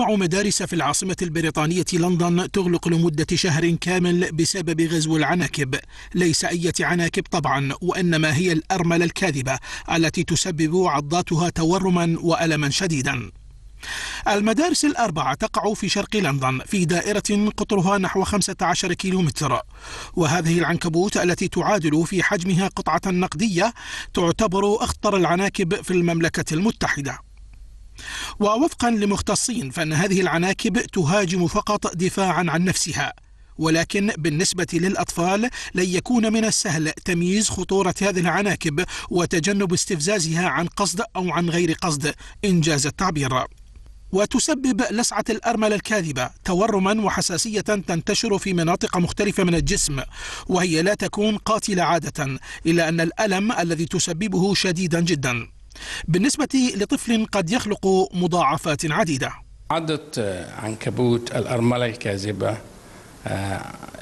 أربع مدارس في العاصمة البريطانية لندن تغلق لمدة شهر كامل بسبب غزو العناكب ليس أية عناكب طبعا وإنما هي الأرملة الكاذبة التي تسبب عضاتها تورما وألما شديدا المدارس الأربعة تقع في شرق لندن في دائرة قطرها نحو 15 كيلومتر وهذه العنكبوت التي تعادل في حجمها قطعة نقدية تعتبر أخطر العناكب في المملكة المتحدة ووفقا لمختصين فان هذه العناكب تهاجم فقط دفاعا عن نفسها ولكن بالنسبة للأطفال لن يكون من السهل تمييز خطورة هذه العناكب وتجنب استفزازها عن قصد أو عن غير قصد إن جاز التعبير وتسبب لسعة الأرملة الكاذبة تورما وحساسية تنتشر في مناطق مختلفة من الجسم وهي لا تكون قاتلة عادة إلا أن الألم الذي تسببه شديدا جدا بالنسبة لطفل قد يخلق مضاعفات عديدة عضة عنكبوت الأرملة الكاذبة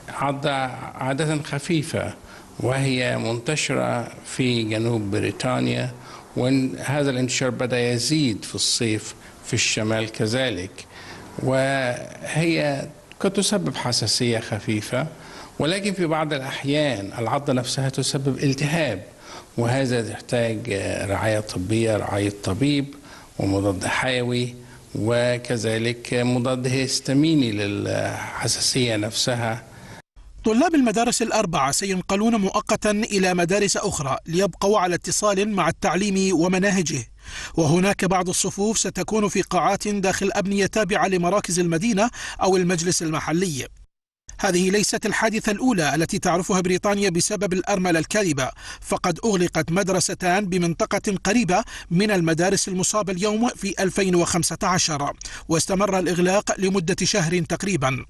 عضة عادة خفيفة وهي منتشرة في جنوب بريطانيا وهذا الانتشار بدأ يزيد في الصيف في الشمال كذلك وهي قد تسبب حساسية خفيفة ولكن في بعض الأحيان العضة نفسها تسبب التهاب وهذا يحتاج آه، رعاية طبية رعاية طبيب ومضاد حيوي وكذلك مضاد هيستاميني للحساسية نفسها طلاب المدارس الأربعة سينقلون مؤقتا إلى مدارس أخرى ليبقوا على اتصال مع التعليم ومناهجه وهناك بعض الصفوف ستكون في قاعات داخل أبنية تابعة لمراكز المدينة أو المجلس المحلي هذه ليست الحادثة الأولى التي تعرفها بريطانيا بسبب الأرملة الكاذبة فقد أغلقت مدرستان بمنطقة قريبة من المدارس المصابة اليوم في 2015 واستمر الإغلاق لمدة شهر تقريباً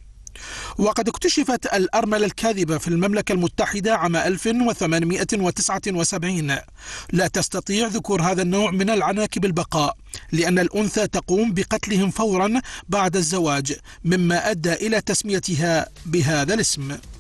وقد اكتشفت الأرملة الكاذبة في المملكة المتحدة عام 1879 لا تستطيع ذكور هذا النوع من العناكب البقاء لأن الأنثى تقوم بقتلهم فورا بعد الزواج مما أدى إلى تسميتها بهذا الاسم